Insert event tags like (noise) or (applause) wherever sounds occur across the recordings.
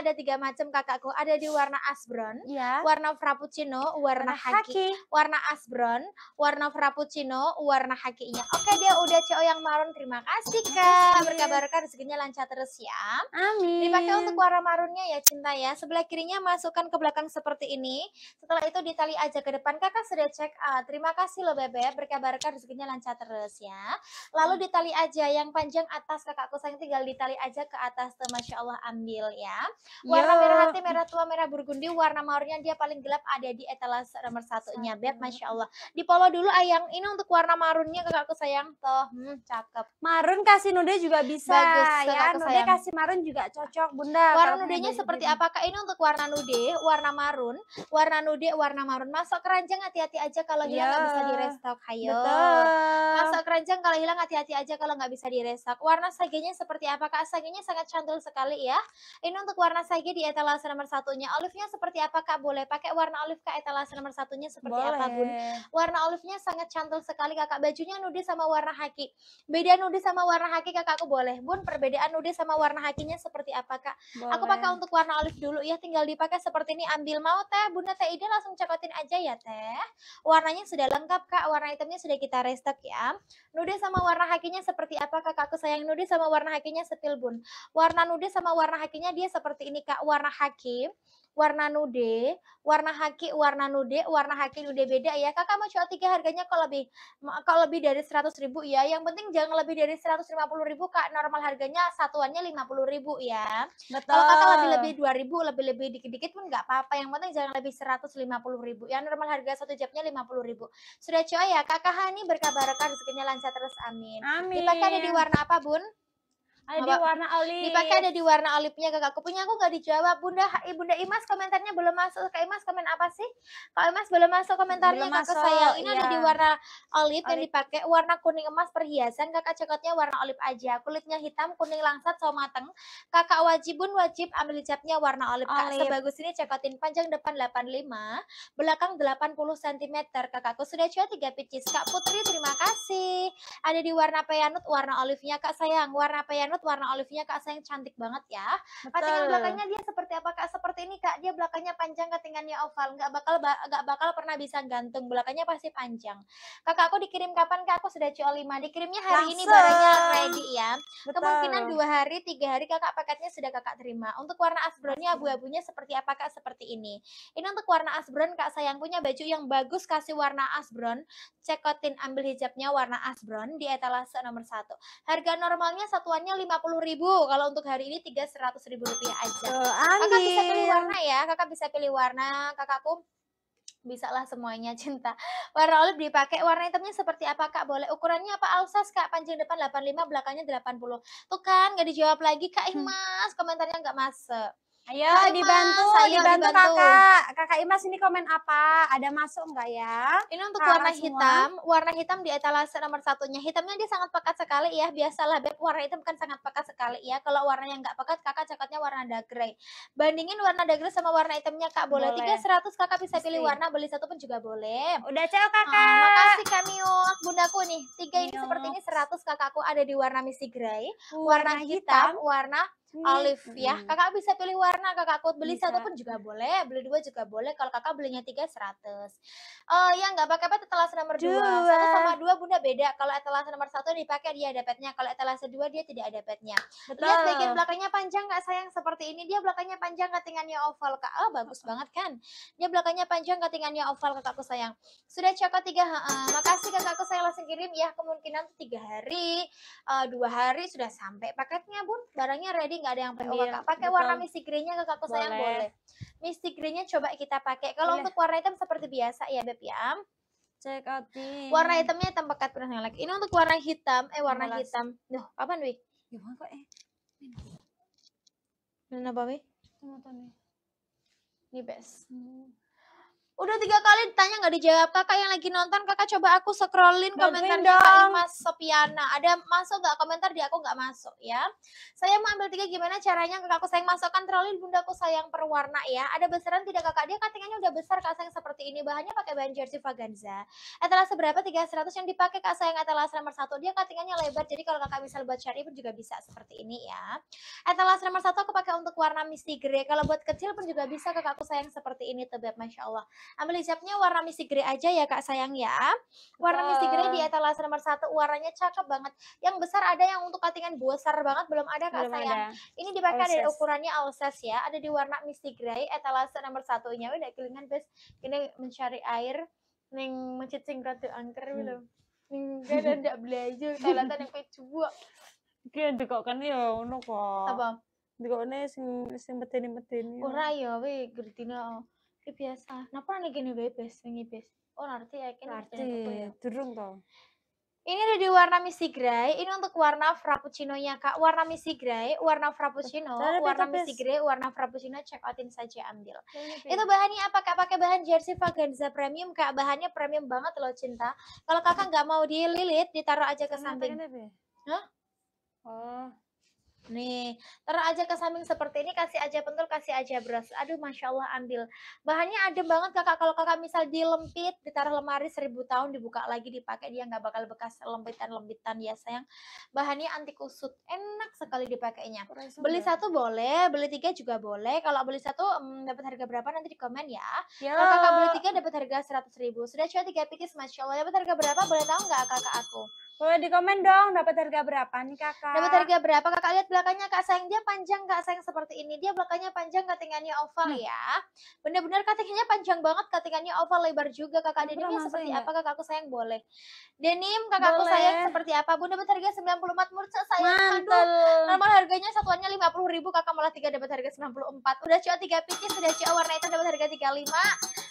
ada tiga macam kakakku. Ada di warna asbron, ya. warna frappuccino, warna, warna haki. haki, warna asbron, warna frappuccino, warna hakinya. Oke dia udah CO yang marun. Terima kasih kak. Berkabarkan rezekinya lancar terus ya. Amin. Dipakai untuk warna marunnya ya cinta ya. Sebelah kirinya masukkan ke belakang seperti ini. Setelah itu ditali aja ke depan. Kakak sudah cek. out. Eh, terima kasih loh bebek. Berkabarkan rezekinya lancar terus ya. Lalu ditali aja yang panjang atas kakakku sayang tinggal ditali aja ke atas tuh. Masya Allah ambil ya. Warna iya. merah hati, merah tua, merah burgundi, warna maurnya dia paling gelap ada di etalase nomor satunya. Beb, Masya Allah. Di polo dulu ayang, ini untuk warna marunnya kakakku sayang. Tuh, hmm, cakep. Marun kasih nude juga bisa. Bagus, ya, nude sayang. kasih marun juga cocok, Bunda. Warna nudenya seperti ini. apakah? Ini untuk warna nude, warna marun, warna nude, warna marun. Masuk keranjang hati-hati aja kalau hilang nggak bisa iya. di restock. Hayo. Betul. Masuk keranjang kalau hilang hati-hati aja kalau nggak bisa di restock. Warna sagenya seperti apakah? Sagenya sangat cantul sekali ya. Ini untuk warna warna saja di etalase nomor satunya. Olive-nya seperti apa Kak? Boleh pakai warna olive Kak etalase nomor satunya seperti Boleh. apa Bun? Warna olive-nya sangat cantik sekali Kakak. Bajunya nudi sama warna haki. Beda nudi sama warna haki Kakakku boleh. Bun, perbedaan nudi sama warna hakinya seperti apa Kak? Boleh. Aku pakai untuk warna olive dulu ya. Tinggal dipakai seperti ini. Ambil mau Teh. Bunda Teh ide langsung cekotin aja ya Teh. Warnanya sudah lengkap Kak. Warna itemnya sudah kita restock ya. Nudi sama warna hakinya seperti apa Kakakku sayang? nudi sama warna hakinya sepil Bun. Warna nudi sama warna hakinya dia seperti seperti ini Kak, warna hakim, warna nude, warna haki, warna nude, warna haki nude beda ya. Kakak mau coba tiga harganya kalau lebih kalau lebih dari seratus ribu ya. Yang penting jangan lebih dari seratus lima puluh ribu Kak. Normal harganya satuannya lima puluh ribu ya. Betul. Kalau Kakak lebih-lebih dua ribu, lebih-lebih dikit-dikit pun nggak apa-apa. Yang penting jangan lebih seratus lima puluh ribu ya. Normal harga satu jamnya puluh ribu. Sudah coba ya. Kakak Hani berkabar kan rezekinya lancar terus. Amin. Amin. Dipakai di warna apa, Bun? Ada di warna olive. Dipakai ada di warna olive-nya kakakku punya aku nggak dijawab. Bunda Bunda Imas komentarnya belum masuk. Kak Imas komen apa sih? Kak Imas belum masuk komentarnya belum kakak masuk, sayang. Ini iya. ada di iya. warna olive, olive yang dipakai warna kuning emas perhiasan. Kakak cekotnya warna olive aja. Kulitnya hitam, kuning langsat, sama mateng. Kakak wajibun wajib ambil hijabnya warna olive. olive. Kak sebagus ini cekotin panjang depan 85, belakang 80 cm. Kakakku sudah coba 3 picis. Kak Putri terima kasih. Ada di warna peyanut warna olive-nya Kak sayang. Warna peyanut banget warna olive-nya Kak sayang cantik banget ya. pasti belakangnya dia seperti apa Kak? Seperti ini Kak, dia belakangnya panjang, ketingannya oval. Nggak bakal nggak bakal pernah bisa gantung, belakangnya pasti panjang. Kakak aku dikirim kapan Kak? Aku sudah CO5. Dikirimnya hari Langsung. ini barangnya ready ya. Betul. Kemungkinan dua hari, tiga hari Kakak paketnya sudah Kakak terima. Untuk warna asbronnya abu-abunya seperti apa Kak? Seperti ini. Ini untuk warna asbron Kak sayang punya baju yang bagus kasih warna asbron. Cekotin ambil hijabnya warna asbron di etalase nomor satu. Harga normalnya satuannya ribu kalau untuk hari ini tiga seratus ribu rupiah aja oh, kakak bisa pilih warna ya kakak bisa pilih warna kakakku bisa lah semuanya (laughs) cinta. Warna olive dipakai, warna hitamnya seperti apa kak? Boleh ukurannya apa? Alsas kak, panjang depan 85, belakangnya 80. Tuh kan, gak dijawab lagi kak Imas, eh, hmm. komentarnya gak masuk. Ayo dibantu, ayo dibantu, dibantu kakak. Kakak Imas ini komen apa? Ada masuk nggak ya? Ini untuk Karena warna semua. hitam. Warna hitam di etalase nomor satunya. Hitamnya dia sangat pekat sekali ya. Biasalah Beb, warna hitam kan sangat pekat sekali ya. Kalau warnanya nggak pekat, kakak cakatnya warna dark grey Bandingin warna dark grey sama warna hitamnya kak. Boleh, tiga seratus kakak bisa pilih warna, beli satu pun juga boleh. Udah cel kakak. Ah, makasih Kamio, bundaku nih. Tiga ini seperti ini seratus kakakku ada di warna misi grey uh, warna, warna hitam, hitam, warna Alif olive -hmm. ya. Kakak bisa pilih warna, kakak aku beli bisa. satu pun juga boleh, beli dua juga boleh. Kalau kakak belinya tiga seratus. Oh ya nggak pakai apa etalase nomor dua. Satu sama dua bunda beda. Kalau etalase nomor satu dipakai dia ada petnya. Kalau etalase dua dia tidak ada petnya. Lihat bagian belakangnya panjang nggak sayang seperti ini. Dia belakangnya panjang katingannya oval kak. Oh bagus banget kan. Dia belakangnya panjang katingannya oval kakakku sayang. Sudah cokot tiga. Ha -ha. Makasih kakakku saya langsung kirim ya. Kemungkinan tiga hari, uh, dua hari sudah sampai paketnya bun. Barangnya ready nggak ada yang PO oh, iya, kakak. Pakai warna misty greennya kakakku boleh. sayang boleh. Misty greennya coba kita pakai. Kalau untuk warna hitam seperti biasa ya Beb ya. out outing. Warna hitamnya hitam pekat pernah lagi. Ini untuk warna hitam, eh warna Malas. hitam. Duh, apa nih? Gimana iya kok eh? Mana apa, Ini best. Hmm. Udah tiga kali ditanya nggak dijawab. Kakak yang lagi nonton, kakak coba aku scrollin komentar dong Mas Sopiana. Ada masuk nggak komentar di aku nggak masuk ya. Saya mau ambil tiga gimana caranya kakak aku sayang masukkan bunda aku sayang perwarna ya. Ada besaran tidak kakak dia katingannya udah besar kak sayang seperti ini. Bahannya pakai bahan jersey Vaganza. Etalase berapa? 300 yang dipakai kak sayang etalase nomor satu. Dia katingannya lebar jadi kalau kakak misal buat cari pun juga bisa seperti ini ya. Etalase nomor satu aku pakai untuk warna misty grey. Kalau buat kecil pun juga bisa kakakku sayang seperti ini tebak Masya Allah. Ambil hijabnya warna misi grey aja ya Kak sayang ya. Warna uh. misi grey di etalase nomor satu warnanya cakep banget. Yang besar ada yang untuk katingan besar banget belum ada Kak belum sayang. Ada. Ini dipakai dari ukurannya alses ya. Ada di warna misi grey etalase nomor satunya. Udah kelingan bes. Ini mencari air neng mencit sing angker hmm. neng gak ada ndak belajar talatan yang pejuwa. Ki kok kan ya ngono kok. Apa? Dekokne sing sing meteni-meteni. Ora ya we gertina. Oh biasa. Napa nih gini bes wingi bes? Oh nanti ya kan nanti durung toh. Ini ada di warna misi grey. Ini untuk warna frappuccino-nya Kak. Warna misi grey, warna frappuccino, warna misi grey, warna frappuccino check outin saja ambil. Itu bahannya apa Kak? Pakai bahan jersey Vaganza premium Kak. Bahannya premium banget loh cinta. Kalau Kakak nggak mau dililit, ditaruh aja ke samping. Ya? Hah? Oh. Nih, taruh aja ke samping seperti ini, kasih aja pentul, kasih aja beras. Aduh, Masya Allah, ambil. Bahannya adem banget kakak. Kalau kakak misal dilempit, ditaruh lemari seribu tahun, dibuka lagi, dipakai, dia nggak bakal bekas lempitan-lempitan ya sayang. Bahannya anti kusut, enak sekali dipakainya. Beli ya? satu boleh, beli tiga juga boleh. Kalau beli satu hmm, dapat harga berapa nanti di komen ya. ya. Kalau kakak beli tiga dapat harga seratus ribu. Sudah coba tiga pikis, Masya Allah. Dapat harga berapa boleh tahu nggak kakak aku? Boleh di komen dong, dapat harga berapa nih kakak? Dapat harga berapa? Kakak lihat belakangnya kak sayang dia panjang kak sayang seperti ini. Dia belakangnya panjang, katingannya oval hmm. ya. Bener-bener katingannya panjang banget, katingannya oval lebar juga. Kakak denimnya seperti ya? apa kakakku sayang boleh. Denim kakakku sayang seperti apa? Bunda dapat harga 94 murca sayang. Mantul. normal harganya satuannya 50 ribu, kakak malah tiga dapat harga 94. Udah cua tiga pitis, sudah cua warna itu dapat harga 35.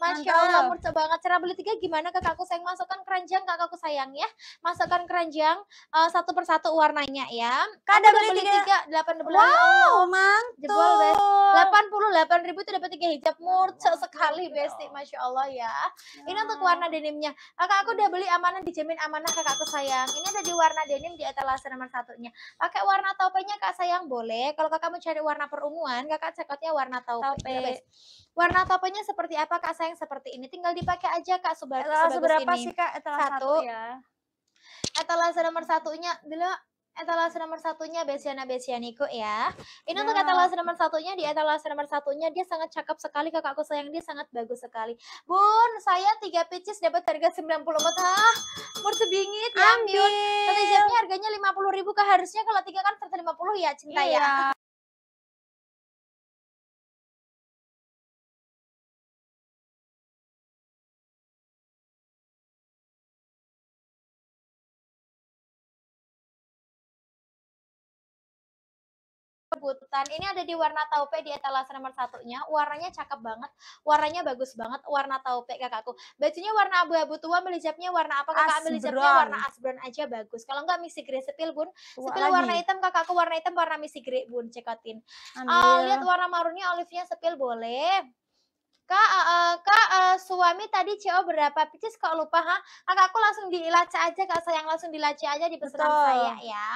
Masya Allah murca banget. Cara beli tiga gimana kakakku sayang? Masukkan keranjang kakakku sayang ya. Masukkan keranjang uh, satu persatu warnanya ya. Kan ada beli tiga delapan belas. Wow, mantap. Delapan puluh delapan ribu itu dapat tiga hijab murca sekali ya besti, masya Allah ya. Ini untuk warna denimnya. Kakak aku udah beli amanah dijamin amanah kakakku sayang. Ini ada di warna denim di etalase nomor satunya. Pakai warna topenya kak sayang boleh. Kalau kakak mau cari warna perunguan, kakak cekotnya warna taupe. taupe. Iya, warna topenya seperti apa kak sayang seperti ini. Tinggal dipakai aja kak sebagus, sebagus seberapa ini. sih kak etalase satu, satu ya? Etalase nomor satunya, dulu etalase nomor satunya Besiana Besianiku ya. Ini ya. untuk etalase nomor satunya, di etalase nomor satunya dia sangat cakep sekali, kakakku sayang dia sangat bagus sekali. Bun, saya tiga pieces dapat harga 90 ah Mur bingit ya, Ambil. Tapi Tapi harganya lima puluh ribu, harusnya kalau tiga kan lima puluh ya, cinta ya. iya. ya. rebutan. Ini ada di warna taupe di etalase nomor satunya. Warnanya cakep banget. Warnanya bagus banget. Warna taupe kakakku. Bajunya warna abu-abu tua. Ambil hijabnya warna apa? Kakak ambil hijabnya warna asbron aja bagus. Kalau enggak misi grey sepil bun. Sepil Wah, warna hitam kakakku warna hitam warna misi grey bun. Cekotin. Uh, lihat warna marunnya olive-nya sepil boleh. Kak, uh, kak uh, suami tadi CO berapa Picis kok lupa ha? aku langsung dilaca aja kak sayang langsung dilaca aja di pesanan saya ya.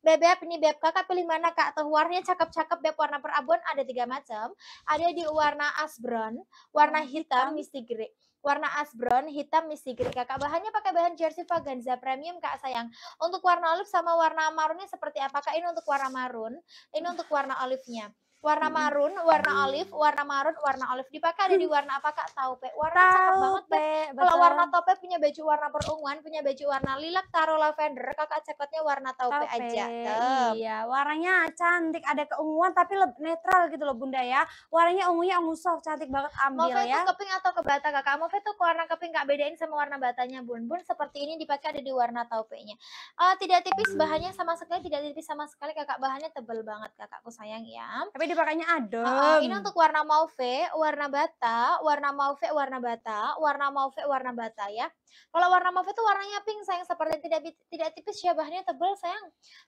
Bebek ini beb kakak pilih mana kak? Tuh warnanya cakep-cakep beb warna perabon ada tiga macam. Ada di warna asbron, warna hmm, hitam, misty grey warna as brown, hitam, misty kak Kakak bahannya pakai bahan jersey Vaganza premium, Kak sayang. Untuk warna olive sama warna marunnya seperti apa? Kak ini untuk warna marun, ini untuk warna olive-nya warna marun, warna olive, warna marun, warna olive. Dipakai ada di mm. warna apa kak? Taupe. Warna Taupe, cakep banget pe. Kalau warna taupe punya baju warna perunguan, punya baju warna lilac, taruh lavender. Kakak cekotnya warna taupe, taupe. aja. Tep. Iya, warnanya cantik. Ada keunguan tapi lebih netral gitu loh bunda ya. Warnanya ungunya ungu soft, cantik banget ambil Mofe ya. mau itu keping atau ke bata kakak? mau itu ke warna keping kak bedain sama warna batanya bun. Bun seperti ini dipakai ada di warna nya. Uh, eh, tidak tipis bahannya sama sekali, tidak tipis sama sekali kakak. Bahannya tebel banget kakakku sayang ya. Tapi dipakainya adem. Uh, uh, ini untuk warna mauve, warna bata, warna mauve, warna bata, warna mauve, warna bata ya. Kalau warna mauve itu warnanya pink sayang seperti tidak tidak tipis ya bahannya tebal sayang.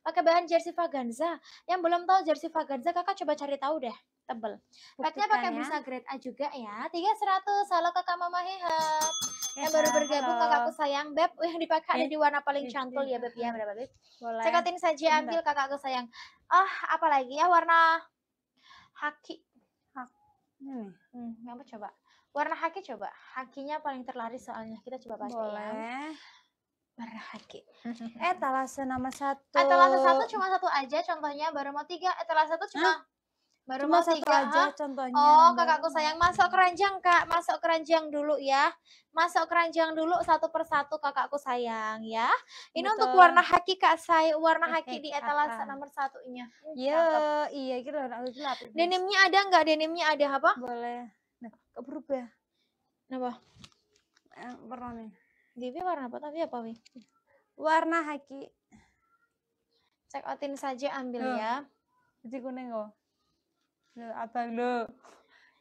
Pakai bahan jersey Vaganza. Yang belum tahu jersey Vaganza Kakak coba cari tahu deh tebel. Packnya pakai busa ya. grade A juga ya. tiga seratus, Halo Kakak Mama Hehab. Ya, yang baru bergabung halo. kakakku sayang Beb (laughs) yang dipakai ada di warna paling cantul ya Beb ya berapa Beb? Boleh. Cekatin saja ambil kakakku sayang. Ah, oh, apalagi ya warna haki hak nih. hmm, hmm apa coba warna haki coba hakinya paling terlaris soalnya kita coba pakai boleh ya. warna haki (laughs) etalase nomor satu etalase satu cuma satu aja contohnya baru mau tiga etalase satu cuma Hah? Baru Cuma mau satu tiga. aja ah. contohnya. Oh, kakakku sayang masuk keranjang, Kak. Masuk keranjang dulu ya. Masuk keranjang dulu satu persatu kakakku sayang ya. Ini Betul. untuk warna haki Kak saya, warna Oke, haki di etalase nomor satunya. Hmm, iya, iya kira warna gelap. Denimnya ada nggak? Denimnya ada apa? Boleh. Nah, berubah. Napa? Eh, warna nih. Divi warna apa tapi apa, Wi? Warna haki. Check outin saja ambil hmm. ya. Jadi kuning kok apa iya, lu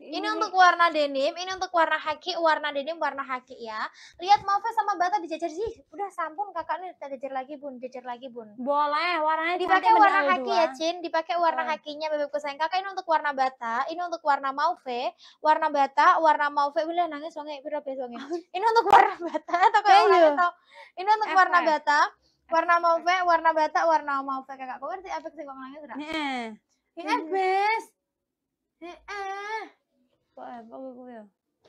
ini, untuk warna denim, ini untuk warna haki, warna denim, warna haki ya. Lihat Mauve sama Bata dijajar sih. Udah sampun kakak nih kita jajar lagi bun, jajar lagi bun. Boleh, warnanya dipakai warna haki ya Cin, dipakai warna oh. hakinya bebekku sayang. Kakak ini untuk warna Bata, ini untuk warna Mauve, warna Bata, warna Mauve. Boleh nangis banget, udah besoknya. Ini untuk warna Bata atau kayak warna atau ini untuk warna Bata. Warna mauve, warna bata, warna mauve kakak. Kau ngerti apa sih kok nangis? Heeh. Ini best. Eh, eh Kok eh apa kuwi ya?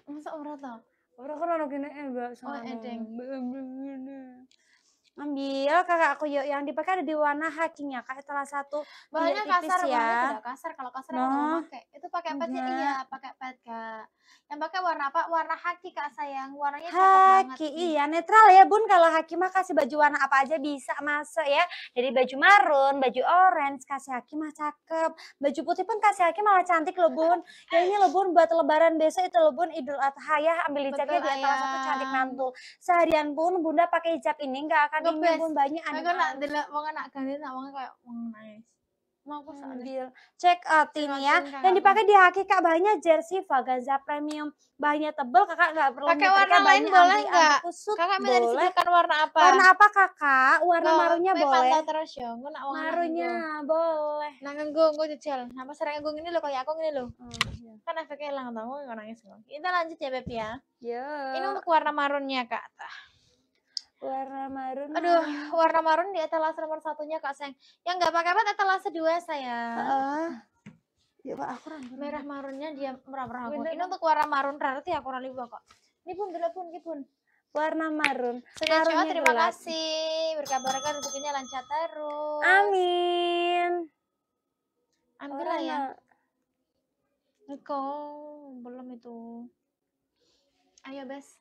Masa ora ta? Ora kan ono kene eh, Mbak. Oh, edeng ambil kakak aku yuk yang dipakai ada di warna haking ya kak salah satu bahannya kasar ya. warnanya tidak kasar kalau kasar no. mau nah. pakai itu pakai apa sih iya pakai pet kak yang pakai warna apa warna haki kak sayang warnanya cakep haki, banget iya netral ya bun kalau haki mah kasih baju warna apa aja bisa masuk ya jadi baju marun baju orange kasih haki mah cakep baju putih pun kasih haki malah cantik loh bun ya ini loh bun buat lebaran besok itu loh bun idul adha ya ambil hijabnya di salah satu cantik mantul seharian pun bunda pakai hijab ini nggak akan adiknya pun banyak anak. Aku nak delok wong anak ganti nak wong kayak wong Mau aku hmm, sambil check outin ya. Yang dipakai di kaki Kak banyak. jersey Vagaza premium. Bahannya tebel Kakak nggak perlu pakai warna lain boleh enggak? Kakak mau disediakan warna apa? Warna apa Kakak? Warna oh, marunya boleh. terus ya. Engko nak wong marunya boleh. Nang nggo nggo jejel. Napa sering nggo ini lho kayak aku ini lo. Oh, iya. Kan efeknya hilang nggak nggo nangis Kita lanjut ya Beb ya. Ini untuk warna marunnya Kak warna marun aduh warna marun di etalase nomor satunya kak seng yang nggak pakai pet etalase dua saya uh, ya pak aku rambut merah marunnya dia merah merah aku ini untuk warna marun berarti aku rali kok ini pun gila pun pun warna marun sudah cuma terima gelap. kasih berkabar kan rezekinya lancar terus amin ambil lah ya Niko belum itu ayo bes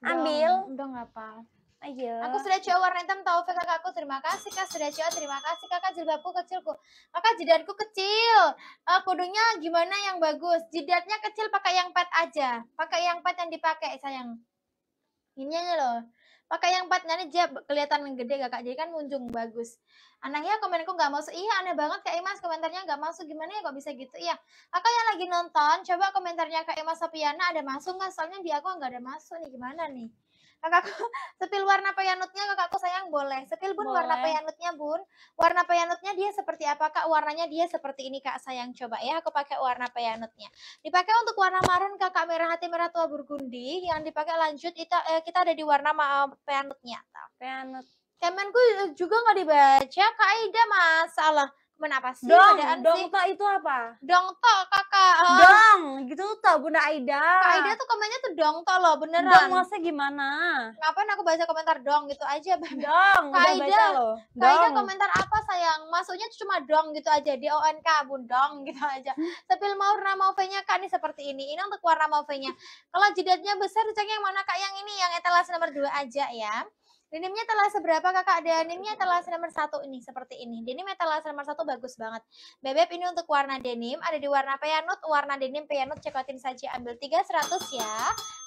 ambil udah nggak apa Ayo. Iya. Aku sudah cewek warna hitam kakak aku Terima kasih kak sudah cewek. Terima kasih kakak jilbabku kecilku. Kakak jidatku kecil. Uh, kudungnya gimana yang bagus? Jidatnya kecil pakai yang pet aja. Pakai yang pet yang dipakai sayang. Ini aja loh. Pakai yang pet nanti dia kelihatan gede kakak. Jadi kan munjung bagus. Anaknya komenku nggak masuk. Iya aneh banget kak Imas komentarnya nggak masuk. Gimana ya kok bisa gitu? Iya. Kakak yang lagi nonton coba komentarnya kak Imas Sapiana ada masuk nggak? Soalnya di aku nggak ada masuk nih. Gimana nih? kakakku (laughs) sepil warna peyanutnya kakakku sayang boleh sepil bun boleh. warna peyanutnya bun warna peyanutnya dia seperti apa kak warnanya dia seperti ini kak sayang coba ya aku pakai warna peyanutnya dipakai untuk warna marun kakak merah hati merah tua burgundi yang dipakai lanjut kita eh, kita ada di warna eh, peyanutnya peyanut Kemenku eh, juga nggak dibaca Kak Ida masalah apa sih? Dong, dongto sih? itu apa? Dong Dongto, kakak. Oh. Dong, gitu tuh Bunda Aida. Kak Aida tuh komennya tuh dongto loh, beneran. Dong, maksudnya gimana? Ngapain aku baca komentar dong gitu aja. Dong, Kak Aida, baca loh. Kak Aida komentar apa sayang? Maksudnya cuma dong gitu aja, di o n dong gitu aja. Tapi mau warna mauve-nya Kak nih seperti ini. Ini untuk warna mauve-nya. Kalau jidatnya besar, ceknya yang mana Kak? Yang ini, yang etalase nomor 2 aja ya. Denimnya telah seberapa kakak? Denimnya telah nomor satu ini seperti ini. Denim telah nomor satu bagus banget. Bebek ini untuk warna denim ada di warna peanut, warna denim peanut cekotin saja ambil tiga seratus ya.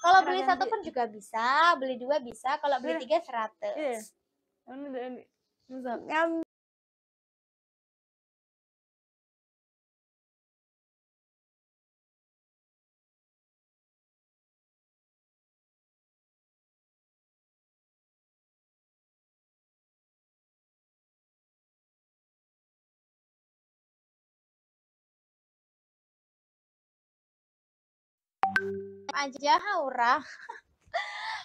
Kalau beli satu pun juga bisa, beli dua bisa. Kalau beli tiga seratus. Iya. aja Haura (laughs)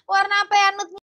warna apa ya nutnya